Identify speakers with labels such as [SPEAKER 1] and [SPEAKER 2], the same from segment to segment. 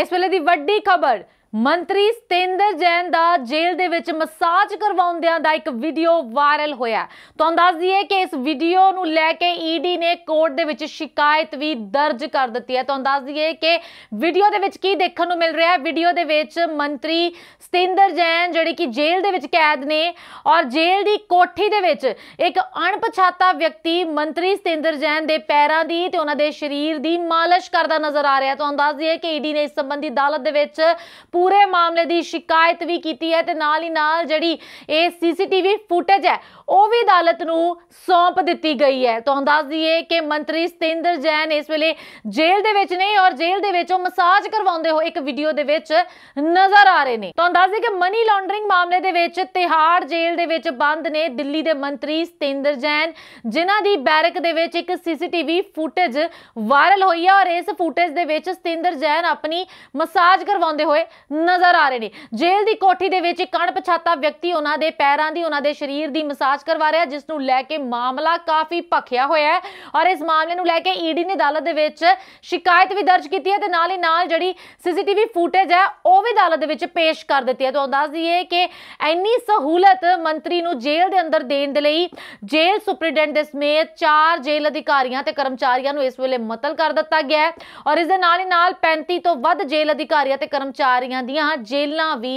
[SPEAKER 1] ਇਸ ਵੇਲੇ ਦੀ ਵੱਡੀ ਖਬਰ ਮੰਤਰੀ ਸਤਿੰਦਰ ਜੈਨ ਦਾ ਦਾ ਜੇਲ੍ਹ ਦੇ ਵਿੱਚ ਮਸਾਜ ਕਰਵਾਉਂਦਿਆਂ ਦਾ ਇੱਕ ਵੀਡੀਓ ਵਾਇਰਲ ਹੋਇਆ ਤੁਹਾਨੂੰ ਦੱਸ ਦਈਏ ਕਿ ਇਸ ਵੀਡੀਓ ਨੂੰ ਲੈ ਕੇ ਈਡੀ ਨੇ ਕੋਰਟ ਦੇ ਵਿੱਚ ਸ਼ਿਕਾਇਤ ਵੀ ਦਰਜ ਕਰ ਦਿੱਤੀ ਹੈ ਤੁਹਾਨੂੰ ਦੱਸ ਦਈਏ ਕਿ ਵੀਡੀਓ ਦੇ ਵਿੱਚ ਕੀ ਦੇਖਣ ਨੂੰ ਮਿਲ ਰਿਹਾ ਹੈ ਵੀਡੀਓ ਦੇ ਵਿੱਚ ਮੰਤਰੀ ਸਤਿੰਦਰ ਜੈਨ ਜਿਹੜੇ ਕਿ ਜੇਲ੍ਹ ਦੇ ਵਿੱਚ ਕੈਦ ਨੇ ਔਰ ਜੇਲ੍ਹ ਦੀ ਕੋਠੀ ਦੇ ਵਿੱਚ ਇੱਕ ਅਣਪਛਾਤਾ ਵਿਅਕਤੀ ਮੰਤਰੀ ਸਤਿੰਦਰ ਜੈਨ ਦੇ ਪੈਰਾਂ ਦੀ ਤੇ ਉਹਨਾਂ ਦੇ ਸਰੀਰ ਦੀ ਮਾਲਿਸ਼ ਕਰਦਾ ਨਜ਼ਰ ਆ ਰਿਹਾ ਤੁਹਾਨੂੰ ਦੱਸ ਦਈਏ ਕਿ ਈਡੀ ਨੇ ਇਸ ਸੰਬੰਧੀ ਅਦਾਲਤ ਦੇ ਵਿੱਚ ਪੂਰੇ ਮਾਮਲੇ ਦੀ ਸ਼ਿਕਾਇਤ ਵੀ ਕੀਤੀ ਹੈ ਤੇ ਨਾਲ ਹੀ ਨਾਲ ਜਿਹੜੀ ਇਹ ਸੀਸੀਟੀਵੀ ਫੁਟੇਜ ਹੈ ਉਹ ਵੀ ਅਦਾਲਤ ਨੂੰ ਸੌਂਪ ਦਿੱਤੀ ਗਈ ਹੈ ਤੁਹਾਨੂੰ ਦੱਸ ਦਈਏ ਕਿ ਮੰਤਰੀ ਸਤਿੰਦਰ ਜੈਨ ਇਸ ਵੇਲੇ ਜੇਲ੍ਹ ਦੇ ਵਿੱਚ ਨੇ ਔਰ ਜੇਲ੍ਹ ਦੇ ਵਿੱਚ ਉਹ ਮਸਾਜ ਕਰਵਾਉਂਦੇ ਹੋਏ ਇੱਕ ਵੀਡੀਓ ਦੇ ਵਿੱਚ ਨਜ਼ਰ ਆ ਰਹੇ ਨੇ ਤੁਹਾਨੂੰ ਦੱਸ ਦਈਏ ਕਿ ਮਨੀ ਲਾਂਡਰਿੰਗ ਮਾਮਲੇ ਦੇ ਵਿੱਚ ਤਿਹਾੜ ਜੇਲ੍ਹ ਦੇ ਵਿੱਚ ਬੰਦ ਨੇ ਦਿੱਲੀ ਦੇ ਮੰਤਰੀ ਸਤਿੰਦਰ ਜੈਨ ਜਿਨ੍ਹਾਂ ਦੀ ਬੈਰਕ ਦੇ ਵਿੱਚ ਇੱਕ ਸੀਸੀਟੀਵੀ ਫੁਟੇਜ ਵਾਇਰਲ ਹੋਈ ਹੈ ਔਰ ਇਸ ਫੁਟੇਜ ਦੇ ਵਿੱਚ ਸਤਿੰਦਰ ਜੈਨ ਆਪਣੀ ਮਸਾਜ ਕਰਵਾਉਂਦੇ ਹੋਏ ਨਜ਼ਰ ਆ ਰਹੇ ਨੇ ਜੇਲ੍ਹ ਦੀ ਕੋਠੀ ਦੇ ਵਿੱਚ ਇੱਕ ਅਣਪਛਾਤਾ ਵਿਅਕਤੀ ਉਹਨਾਂ ਦੇ ਪੈਰਾਂ ਦੀ ਉਹਨਾਂ ਦੇ ਸਰੀਰ ਦੀ ਮਸਾਜ ਕਰਵਾ ਰਿਹਾ ਜਿਸ ਨੂੰ ਲੈ ਕੇ ਮਾਮਲਾ ਕਾਫੀ ਭਖਿਆ ਹੋਇਆ ਹੈ ਔਰ ਇਸ ਮਾਮਲੇ ਨੂੰ ਲੈ ਕੇ ਈਡੀ ਨੇ ਅਦਾਲਤ ਦੇ ਵਿੱਚ ਸ਼ਿਕਾਇਤ ਵੀ ਦਰਜ ਕੀਤੀ ਹੈ ਤੇ ਨਾਲ ਹੀ ਨਾਲ ਜਿਹੜੀ ਸੀਸੀਟੀਵੀ ਫੁਟੇਜ ਹੈ ਉਹ ਵੀ ਅਦਾਲਤ ਦੇ ਵਿੱਚ ਪੇਸ਼ ਕਰ ਦਿੱਤੀ ਹੈ ਤਾਂ ਦੱਸ ਦਈਏ ਕਿ ਇੰਨੀ ਸਹੂਲਤ ਮੰਤਰੀ ਨੂੰ ਜੇਲ੍ਹ ਦੇ ਅੰਦਰ ਦੇਣ ਦੇ ਲਈ ਜੇਲ੍ਹ ਸੁਪਰੀਡੈਂਟ ਦੇ ਸਮੇਤ ਚਾਰ ਜੇਲ੍ਹ ਅਧਿਕਾਰੀਆਂ ਤੇ ਕਰਮਚਾਰੀਆਂ ਨੂੰ ਇਸ ਵੇਲੇ ਮਤਲ ਕਰ ਦਿੱਤਾ ਗਿਆ ਹੈ ਔਰ ਇਸ ਦੇ ਨਾਲ ਹੀ ਨਾਲ 35 ਤੋਂ ਵੱਧ ਜੇਲ੍ਹ ਅਧਿਕਾਰੀਆਂ ਤੇ ਕਰਮਚਾਰੀਆਂ ਦੀਆਂ ਜੇਲ੍ਹਾਂ ਵੀ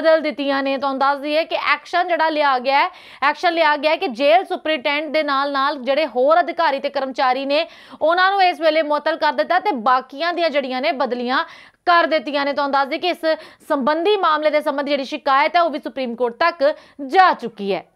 [SPEAKER 1] ਬਦਲ ਦਿੱਤੀਆਂ ਨੇ ਤੁਹਾਨੂੰ ਦੱਸ ਦਈਏ ਕਿ ਐਕਸ਼ਨ ਜਿਹੜਾ ਲਿਆ ਗਿਆ ਹੈ ਐਕਸ਼ਨ ਲਿਆ ਗਿਆ ਹੈ ਕਿ ਜੇਲ੍ਹ ਸੁਪਰਡੈਂਟ ਦੇ ਨਾਲ ਨਾਲ ਜਿਹੜੇ ਹੋਰ ਅਧਿਕਾਰੀ ਤੇ ਕਰਮਚਾਰੀ ਨੇ ਉਹਨਾਂ ਨੂੰ ਇਸ ਵੇਲੇ ਮੁਅਤਲ ਕਰ ਦਿੱਤਾ ਤੇ ਬਾਕੀਆਂ ਦੀਆਂ ਜਿਹੜੀਆਂ ਨੇ ਬਦਲੀਆਂ ਕਰ ਦਿੱਤੀਆਂ ਨੇ ਤੁਹਾਨੂੰ ਦੱਸ ਦਈਏ ਕਿ ਇਸ ਸੰਬੰਧੀ ਮਾਮਲੇ ਦੇ ਸੰਬੰਧ ਜਿਹੜੀ ਸ਼ਿਕਾਇਤ ਹੈ ਉਹ ਵੀ ਸੁਪਰੀਮ ਕੋਰਟ ਤੱਕ ਜਾ ਚੁੱਕੀ ਹੈ